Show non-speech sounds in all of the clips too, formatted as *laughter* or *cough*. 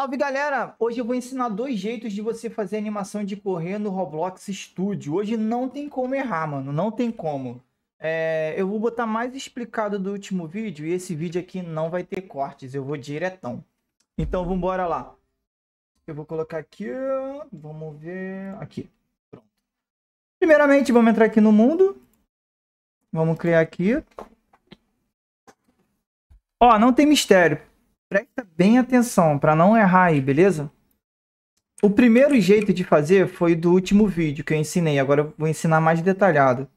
Salve galera! Hoje eu vou ensinar dois jeitos de você fazer animação de correr no Roblox Studio. Hoje não tem como errar, mano, não tem como. É, eu vou botar mais explicado do último vídeo e esse vídeo aqui não vai ter cortes, eu vou diretão. Então vamos lá. Eu vou colocar aqui, vamos ver, aqui, pronto. Primeiramente vamos entrar aqui no mundo, vamos criar aqui. Ó, não tem mistério, Presta bem atenção para não errar aí, beleza? O primeiro jeito de fazer foi do último vídeo que eu ensinei. Agora eu vou ensinar mais detalhado.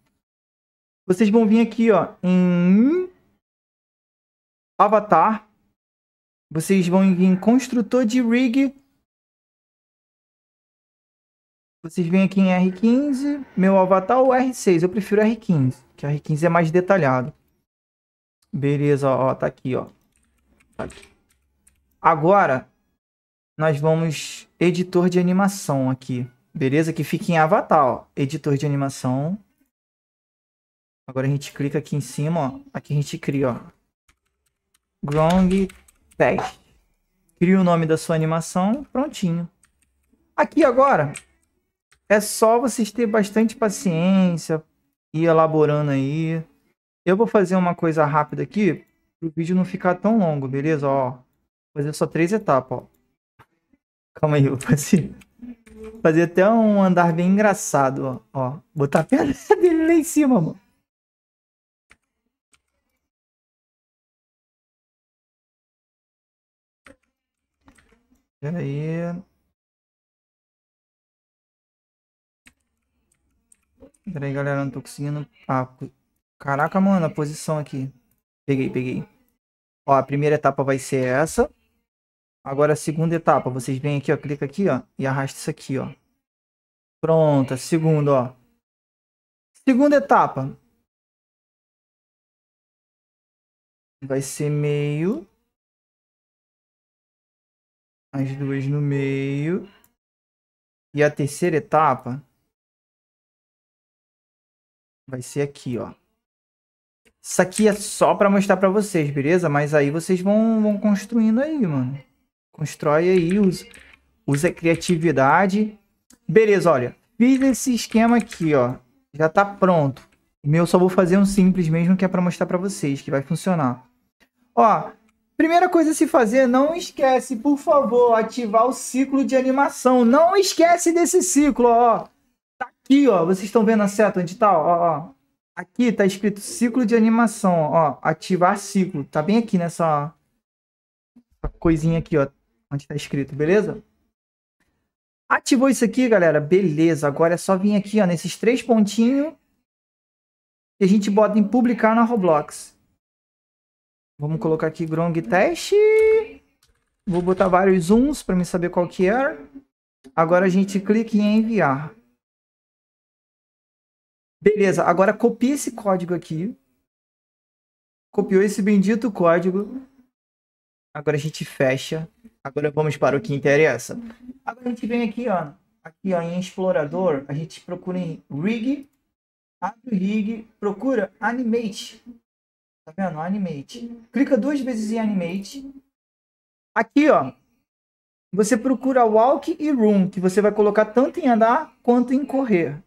Vocês vão vir aqui ó, em Avatar. Vocês vão vir em Construtor de Rig. Vocês vêm aqui em R15, meu avatar ou R6. Eu prefiro R15, que R15 é mais detalhado. Beleza, ó, tá aqui, ó. Tá aqui. Agora, nós vamos editor de animação aqui. Beleza? Que fica em avatar, ó. Editor de animação. Agora a gente clica aqui em cima, ó. Aqui a gente cria, ó. Grong Test. Cria o nome da sua animação. Prontinho. Aqui agora, é só vocês ter bastante paciência. Ir elaborando aí. Eu vou fazer uma coisa rápida aqui. Pro vídeo não ficar tão longo, beleza? Ó. Fazer só três etapas, ó. Calma aí, eu vou fazer. Fazer até um andar bem engraçado, ó. ó. Botar a perna *laughs* dele lá em cima, mano. Pera aí. Pera aí, galera, não tô conseguindo. Ah, caraca, mano, a posição aqui. Peguei, peguei. Ó, a primeira etapa vai ser essa. Agora a segunda etapa, vocês vêm aqui, ó, clica aqui, ó, e arrasta isso aqui, ó. Pronta, segundo, ó. Segunda etapa. Vai ser meio. As duas no meio. E a terceira etapa vai ser aqui, ó. Isso aqui é só para mostrar para vocês, beleza? Mas aí vocês vão, vão construindo aí, mano. Constrói aí, usa, usa criatividade. Beleza, olha. Fiz esse esquema aqui, ó. Já tá pronto. O meu só vou fazer um simples mesmo que é para mostrar para vocês que vai funcionar. Ó, primeira coisa a se fazer, não esquece, por favor, ativar o ciclo de animação. Não esquece desse ciclo, ó. Tá aqui, ó. Vocês estão vendo a seta onde tá, ó, ó. Aqui tá escrito ciclo de animação, ó. Ativar ciclo. Tá bem aqui nessa coisinha aqui, ó onde está escrito, beleza? Ativou isso aqui, galera. Beleza. Agora é só vir aqui, ó, nesses três pontinhos. E a gente bota em publicar na Roblox. Vamos colocar aqui Grong Test. Vou botar vários uns para me saber qual que é. Agora a gente clica em enviar. Beleza. Agora copia esse código aqui. Copiou esse bendito código. Agora a gente fecha. Agora vamos para o que interessa. Uhum. Agora a gente vem aqui, ó. Aqui ó, em explorador, a gente procura em rig, abre o rig, procura animate. Tá vendo? Animate. Clica duas vezes em animate. Aqui, ó, você procura walk e room, que você vai colocar tanto em andar quanto em correr.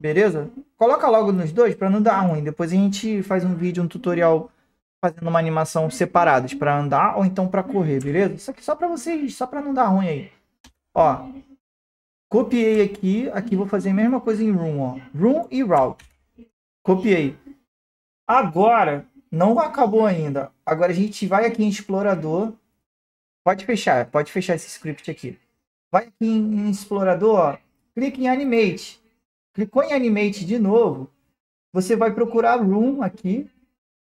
Beleza? Coloca logo nos dois para não dar ruim. Depois a gente faz um vídeo, um tutorial fazendo uma animação separadas para andar ou então para correr, beleza? Isso aqui só para vocês, só para não dar ruim aí. Ó, copiei aqui, aqui vou fazer a mesma coisa em room, ó. Room e route. Copiei. Agora, não acabou ainda. Agora a gente vai aqui em explorador. Pode fechar, pode fechar esse script aqui. Vai aqui em, em explorador, ó. Clique em animate. Clicou em animate de novo. Você vai procurar room aqui,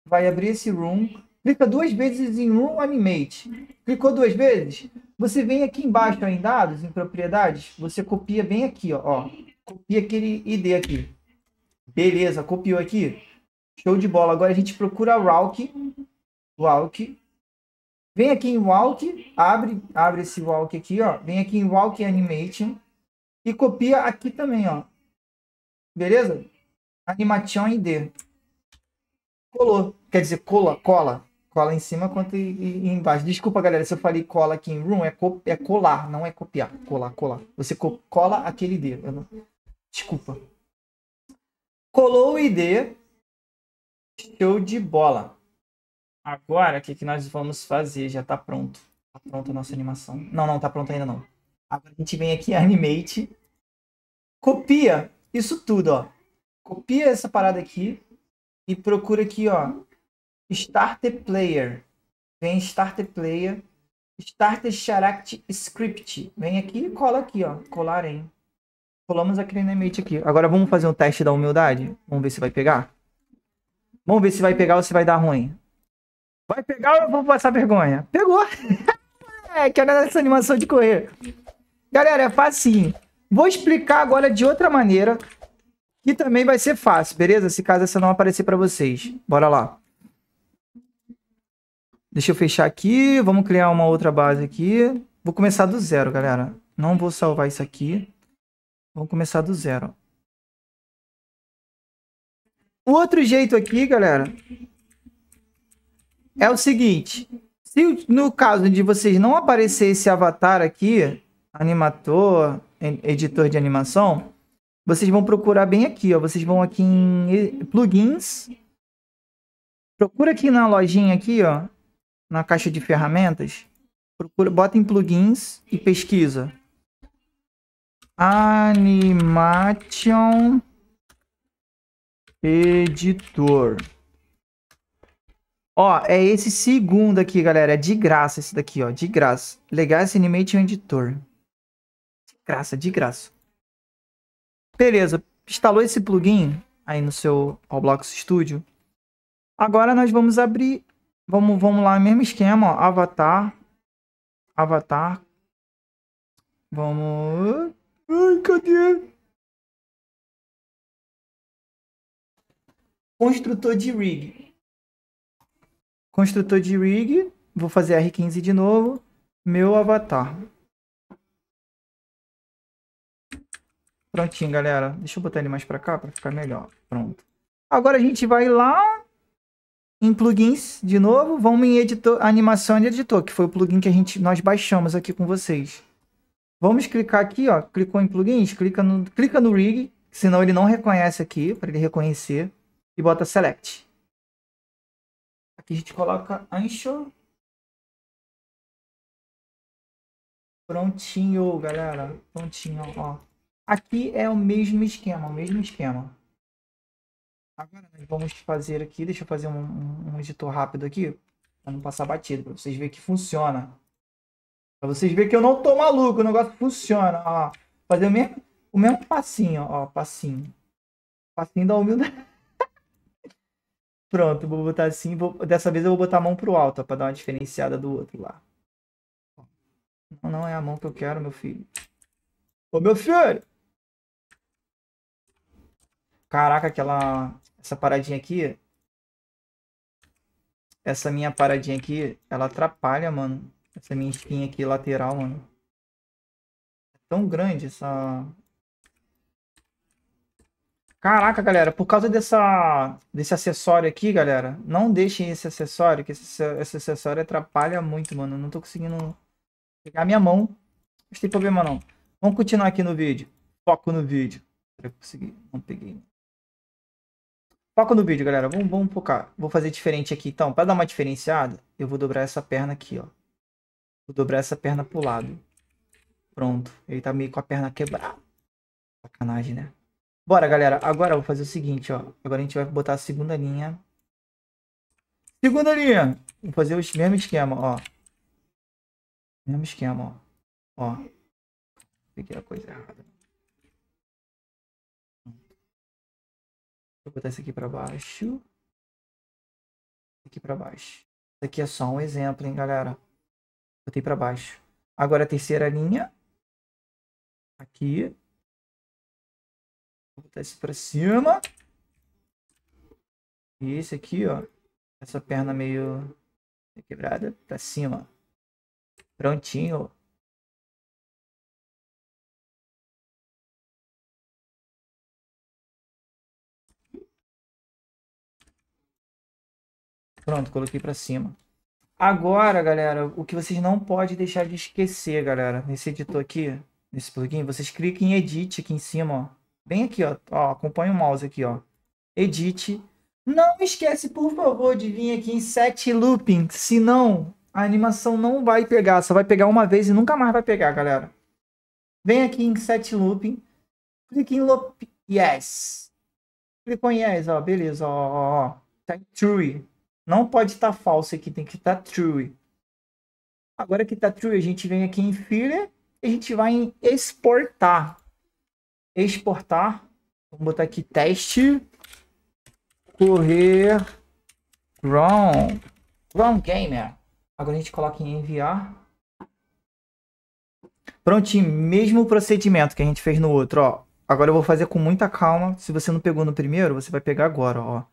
vai abrir esse room. Clica duas vezes em Room Animate. Clicou duas vezes? Você vem aqui embaixo ó, em dados, em propriedades, você copia bem aqui, ó, ó. Copia aquele ID aqui. Beleza, copiou aqui. Show de bola. Agora a gente procura Walk. Walk. Vem aqui em Walk, abre, abre esse Walk aqui, ó. Vem aqui em Walk Animation e copia aqui também, ó. Beleza? Animation ID colou. Quer dizer, cola, cola. Cola em cima quanto e, e embaixo. Desculpa, galera, se eu falei cola aqui em room, é, co é colar, não é copiar. Colar, colar. Você co cola aquele ID. Não... Desculpa. Colou o ID. Show de bola. Agora, o que, que nós vamos fazer? Já tá pronto. Tá pronta a nossa animação. Não, não, tá pronta ainda não. Agora a gente vem aqui, *laughs* animate. Copia isso tudo, ó. Copia essa parada aqui e procura aqui, ó, Starter Player. Vem Starter Player, Starter Charact Script. Vem aqui e cola aqui, ó, colar em. Colamos aquele Crenemate aqui. Agora vamos fazer um teste da humildade. Vamos ver se vai pegar. Vamos ver se vai pegar ou se vai dar ruim. Vai pegar ou eu vou passar vergonha? Pegou! *laughs* é, que era essa animação de correr. Galera, é facinho. Vou explicar agora de outra maneira que também vai ser fácil, beleza? Se caso essa não aparecer para vocês. Bora lá. Deixa eu fechar aqui. Vamos criar uma outra base aqui. Vou começar do zero, galera. Não vou salvar isso aqui. Vamos começar do zero. O outro jeito aqui, galera, é o seguinte. Se no caso de vocês não aparecer esse avatar aqui, animator, editor de animação, vocês vão procurar bem aqui, ó. Vocês vão aqui em plugins. Procura aqui na lojinha aqui, ó, na caixa de ferramentas. Procura, bota em plugins e pesquisa. Animation Editor. Ó, é esse segundo aqui, galera. É de graça esse daqui, ó. De graça. Legal esse Animation Editor. De graça, de graça. Beleza, instalou esse plugin aí no seu Roblox Studio. Agora nós vamos abrir, vamos, vamos lá, mesmo esquema, ó, avatar, avatar, vamos, ai, cadê? Construtor de rig. Construtor de rig, vou fazer R15 de novo, meu avatar. Prontinho, galera. Deixa eu botar ele mais para cá para ficar melhor. Pronto. Agora a gente vai lá em plugins de novo. Vamos em editor, animação de editor, que foi o plugin que a gente, nós baixamos aqui com vocês. Vamos clicar aqui, ó. Clicou em plugins, clica no, clica no rig, senão ele não reconhece aqui, para ele reconhecer. E bota select. Aqui a gente coloca ancho. Prontinho, galera. Prontinho, ó. Aqui é o mesmo esquema, o mesmo esquema. Agora nós vamos fazer aqui, deixa eu fazer um, um, editor rápido aqui, para não passar batido, para vocês verem que funciona. Para vocês verem que eu não tô maluco, o negócio funciona, ó. Fazer o mesmo, o mesmo passinho, ó, passinho. Passinho da humildade. *laughs* Pronto, vou botar assim, vou, dessa vez eu vou botar a mão pro alto, para dar uma diferenciada do outro lá. Não, não é a mão que eu quero, meu filho. Ô, meu filho! Caraca, aquela. Essa paradinha aqui. Essa minha paradinha aqui, ela atrapalha, mano. Essa minha espinha aqui lateral, mano. É tão grande essa. Caraca, galera, por causa dessa, desse acessório aqui, galera, não deixem esse acessório, que esse, esse acessório atrapalha muito, mano. Eu não tô conseguindo pegar minha mão. Não tem problema, não. Vamos continuar aqui no vídeo. Foco no vídeo. Eu consegui, não peguei. Foca no vídeo, galera. Vamos, vamos focar. Vou fazer diferente aqui. Então, para dar uma diferenciada, eu vou dobrar essa perna aqui, ó. Vou dobrar essa perna pro lado. Pronto. Ele tá meio com a perna quebrada. Sacanagem, né? Bora, galera. Agora eu vou fazer o seguinte, ó. Agora a gente vai botar a segunda linha. Segunda linha! Vou fazer o mesmo esquema, ó. Mesmo esquema, ó. Ó. Peguei a coisa errada. Vou botar isso aqui para baixo. Aqui para baixo. Isso aqui é só um exemplo, hein, galera? Botei para baixo. Agora a terceira linha. Aqui. Vou botar isso para cima. E esse aqui, ó. Essa perna meio quebrada para cima. Prontinho. Pronto, coloquei para cima. Agora, galera, o que vocês não podem deixar de esquecer, galera, nesse editor aqui, nesse plugin, vocês clicam em Edit aqui em cima, ó. Bem aqui, ó. ó acompanha o mouse aqui, ó. Edit. Não esquece, por favor, de vir aqui em Set Looping, senão a animação não vai pegar. Só vai pegar uma vez e nunca mais vai pegar, galera. Vem aqui em Set Looping, clique em Loop Yes. Clicou em Yes, ó. Beleza, ó, ó, ó. Tá em True. Não pode estar tá falso aqui, tem que estar tá true. Agora que está true, a gente vem aqui em filler e a gente vai em exportar. Exportar. Vamos botar aqui teste. Correr. Wrong. Wrong gamer. É. Agora a gente coloca em enviar. Prontinho, mesmo procedimento que a gente fez no outro, ó. Agora eu vou fazer com muita calma. Se você não pegou no primeiro, você vai pegar agora, ó.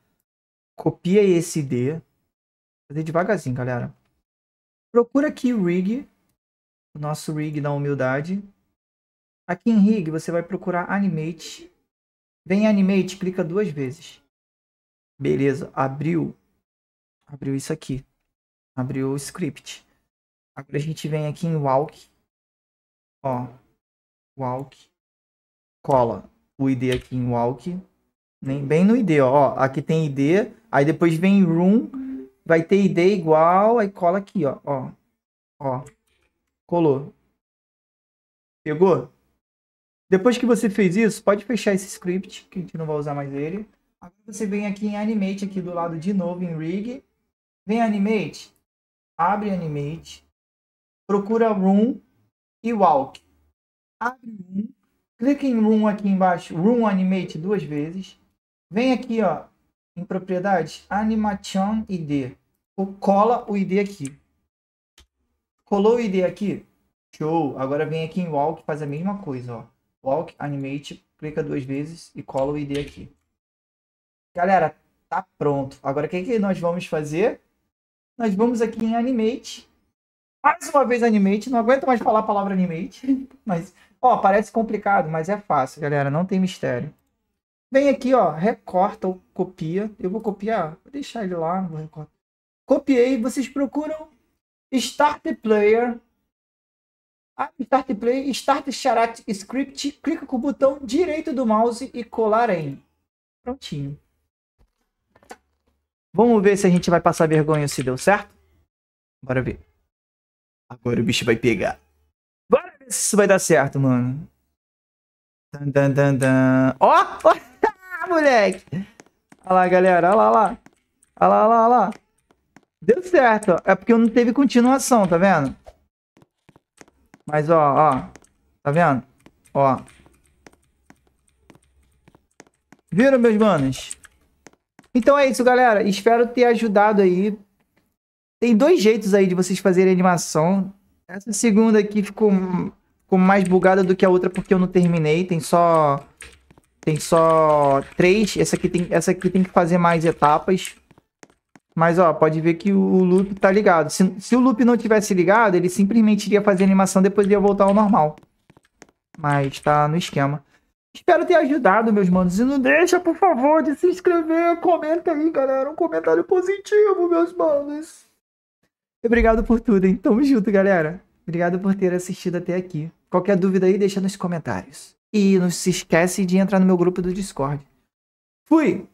Copia esse Vou Fazer devagarzinho, galera. Procura aqui o rig. O nosso rig da humildade. Aqui em rig, você vai procurar animate. Vem em animate, clica duas vezes. Beleza, abriu. Abriu isso aqui. Abriu o script. Agora a gente vem aqui em walk. Ó. Walk. Cola o ID aqui em walk nem bem no ID, ó. Aqui tem ID, aí depois vem room, vai ter ID igual, aí cola aqui, ó. Ó. ó. Colou. Pegou? Depois que você fez isso, pode fechar esse script, que a gente não vai usar mais ele. Agora você vem aqui em Animate, aqui do lado de novo, em Rig. Vem Animate, abre Animate, procura Room e Walk. Abre Room, clica em Room aqui embaixo, Room Animate duas vezes. Vem aqui, ó, em propriedade, animation ID. O cola o ID aqui. Colou o ID aqui? Show! Agora vem aqui em walk, faz a mesma coisa, ó. Walk, animate, clica duas vezes e cola o ID aqui. Galera, tá pronto. Agora, o que, que nós vamos fazer? Nós vamos aqui em animate. Mais uma vez animate. Não aguento mais falar a palavra animate. *laughs* Mas, ó, parece complicado, mas é fácil, galera. Não tem mistério. Vem aqui, ó, recorta ou copia. Eu vou copiar, vou deixar ele lá, não vou recortar. Copiei, vocês procuram Start Player. Ah, start Player, Start Charat Script. Clica com o botão direito do mouse e colar em. Prontinho. Vamos ver se a gente vai passar vergonha se deu certo. Bora ver. Agora o bicho vai pegar. Bora ver se isso vai dar certo, mano. Dan, dan, dan, Ó! Oh! oh! moleque. Olha lá, galera. Olha lá, olha lá. Olha lá, olha lá, Deu certo, ó. É porque não teve continuação, tá vendo? Mas, ó, ó. Tá vendo? Ó. Viram, meus manos? Então é isso, galera. Espero ter ajudado aí. Tem dois jeitos aí de vocês fazerem animação. Essa segunda aqui ficou, ficou mais bugada do que a outra porque eu não terminei. Tem só tem só três. Essa aqui tem, essa aqui tem que fazer mais etapas. Mas, ó, pode ver que o loop tá ligado. Se, se o loop não tivesse ligado, ele simplesmente iria fazer animação, depois iria voltar ao normal. Mas tá no esquema. Espero ter ajudado, meus manos. E não deixa, por favor, de se inscrever. Comenta aí, galera. Um comentário positivo, meus manos. Obrigado por tudo, hein? Tamo junto, galera. Obrigado por ter assistido até aqui. Qualquer dúvida aí, deixa nos comentários. E não se esquece de entrar no meu grupo do Discord. Fui!